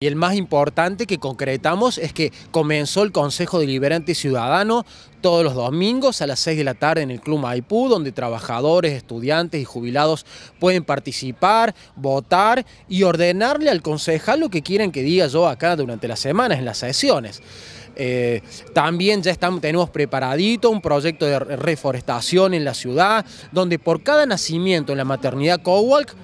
Y el más importante que concretamos es que comenzó el Consejo Deliberante Ciudadano todos los domingos a las 6 de la tarde en el Club Maipú, donde trabajadores, estudiantes y jubilados pueden participar, votar y ordenarle al concejal lo que quieran que diga yo acá durante las semanas, en las sesiones. Eh, también ya estamos, tenemos preparadito un proyecto de reforestación en la ciudad, donde por cada nacimiento en la maternidad Cowalk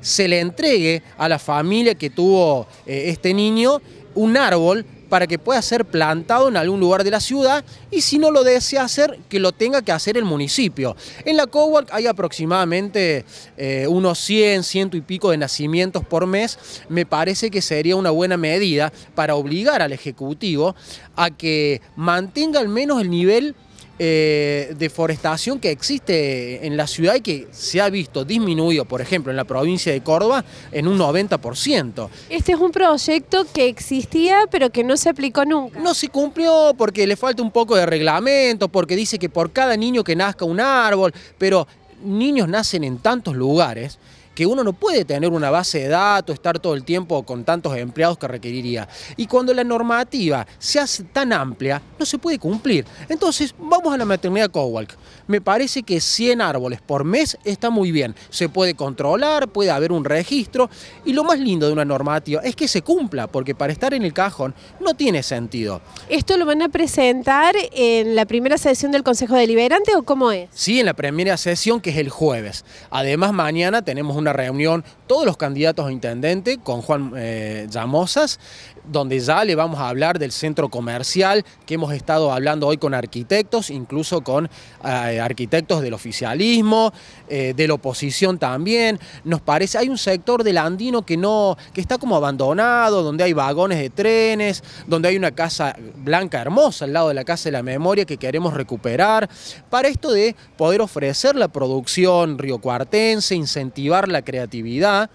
se le entregue a la familia que tuvo eh, este niño un árbol para que pueda ser plantado en algún lugar de la ciudad y si no lo desea hacer, que lo tenga que hacer el municipio. En la Cowork hay aproximadamente eh, unos 100, ciento y pico de nacimientos por mes. Me parece que sería una buena medida para obligar al Ejecutivo a que mantenga al menos el nivel eh, deforestación que existe en la ciudad y que se ha visto disminuido, por ejemplo, en la provincia de Córdoba, en un 90%. Este es un proyecto que existía, pero que no se aplicó nunca. No se cumplió porque le falta un poco de reglamento, porque dice que por cada niño que nazca un árbol, pero niños nacen en tantos lugares que uno no puede tener una base de datos, estar todo el tiempo con tantos empleados que requeriría. Y cuando la normativa se hace tan amplia, no se puede cumplir. Entonces, vamos a la maternidad Cowalk. Me parece que 100 árboles por mes está muy bien. Se puede controlar, puede haber un registro. Y lo más lindo de una normativa es que se cumpla, porque para estar en el cajón no tiene sentido. ¿Esto lo van a presentar en la primera sesión del Consejo Deliberante o cómo es? Sí, en la primera sesión, que es el jueves. Además, mañana tenemos una reunión todos los candidatos a intendente con Juan eh, Llamosas, donde ya le vamos a hablar del centro comercial que hemos estado hablando hoy con arquitectos, incluso con eh, arquitectos del oficialismo, eh, de la oposición también. Nos parece, hay un sector del andino que no, que está como abandonado, donde hay vagones de trenes, donde hay una casa blanca hermosa al lado de la Casa de la Memoria que queremos recuperar, para esto de poder ofrecer la producción riocuartense, incentivar la la creatividad,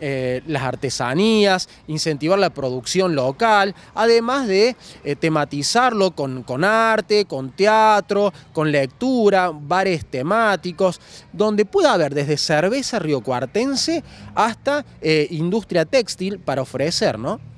eh, las artesanías, incentivar la producción local, además de eh, tematizarlo con, arte, con teatro, con lectura, bares temáticos, donde pueda haber desde cerveza riocuartense hasta eh, industria textil para ofrecer, ¿no?